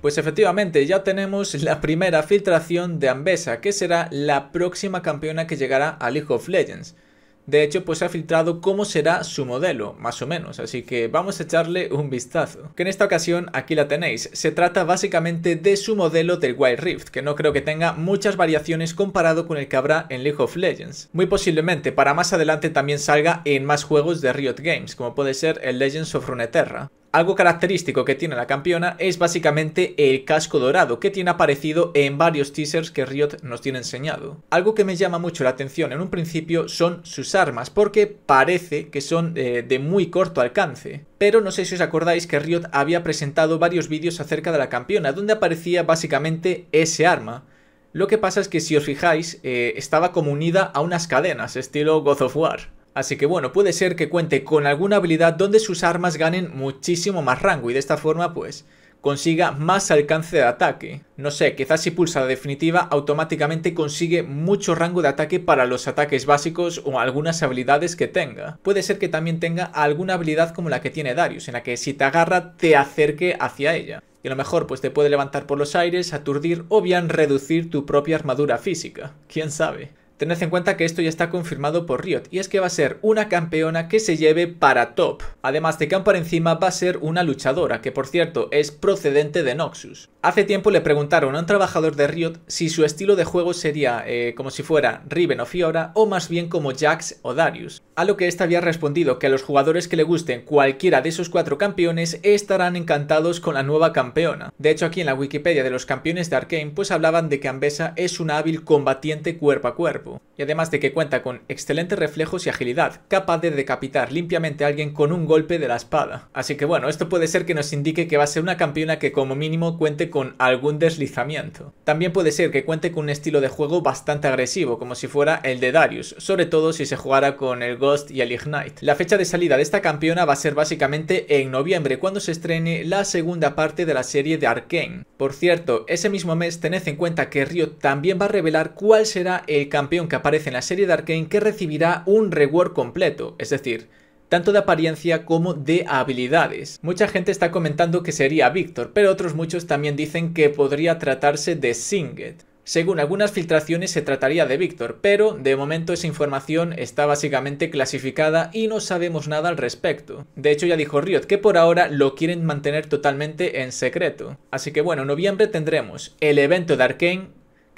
Pues efectivamente, ya tenemos la primera filtración de Ambesa, que será la próxima campeona que llegará a League of Legends. De hecho, pues ha filtrado cómo será su modelo, más o menos, así que vamos a echarle un vistazo. Que en esta ocasión aquí la tenéis, se trata básicamente de su modelo del Wild Rift, que no creo que tenga muchas variaciones comparado con el que habrá en League of Legends. Muy posiblemente para más adelante también salga en más juegos de Riot Games, como puede ser el Legends of Runeterra. Algo característico que tiene la campeona es básicamente el casco dorado que tiene aparecido en varios teasers que Riot nos tiene enseñado. Algo que me llama mucho la atención en un principio son sus armas porque parece que son eh, de muy corto alcance. Pero no sé si os acordáis que Riot había presentado varios vídeos acerca de la campeona donde aparecía básicamente ese arma. Lo que pasa es que si os fijáis eh, estaba como unida a unas cadenas estilo God of War. Así que bueno, puede ser que cuente con alguna habilidad donde sus armas ganen muchísimo más rango y de esta forma pues consiga más alcance de ataque. No sé, quizás si pulsa la definitiva automáticamente consigue mucho rango de ataque para los ataques básicos o algunas habilidades que tenga. Puede ser que también tenga alguna habilidad como la que tiene Darius, en la que si te agarra te acerque hacia ella. Y a lo mejor pues te puede levantar por los aires, aturdir o bien reducir tu propia armadura física. ¿Quién sabe? Tened en cuenta que esto ya está confirmado por Riot y es que va a ser una campeona que se lleve para top. Además de que por encima va a ser una luchadora, que por cierto es procedente de Noxus. Hace tiempo le preguntaron a un trabajador de Riot si su estilo de juego sería eh, como si fuera Riven o Fiora o más bien como Jax o Darius. A lo que esta había respondido que a los jugadores que le gusten cualquiera de esos cuatro campeones estarán encantados con la nueva campeona. De hecho aquí en la Wikipedia de los campeones de Arkane pues hablaban de que Ambesa es una hábil combatiente cuerpo a cuerpo y además de que cuenta con excelentes reflejos y agilidad, capaz de decapitar limpiamente a alguien con un golpe de la espada. Así que bueno, esto puede ser que nos indique que va a ser una campeona que como mínimo cuente con algún deslizamiento. También puede ser que cuente con un estilo de juego bastante agresivo, como si fuera el de Darius, sobre todo si se jugara con el Ghost y el Ignite. La fecha de salida de esta campeona va a ser básicamente en noviembre, cuando se estrene la segunda parte de la serie de Arkane. Por cierto, ese mismo mes tened en cuenta que Riot también va a revelar cuál será el campeón que aparece en la serie de Arkane que recibirá un reward completo, es decir, tanto de apariencia como de habilidades. Mucha gente está comentando que sería Víctor, pero otros muchos también dicen que podría tratarse de Singed. Según algunas filtraciones se trataría de Víctor, pero de momento esa información está básicamente clasificada y no sabemos nada al respecto. De hecho ya dijo Riot que por ahora lo quieren mantener totalmente en secreto. Así que bueno, en noviembre tendremos el evento de Arkane,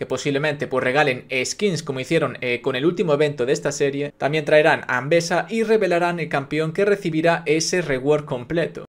que posiblemente pues regalen skins como hicieron eh, con el último evento de esta serie. También traerán a Ambesa y revelarán el campeón que recibirá ese reward completo.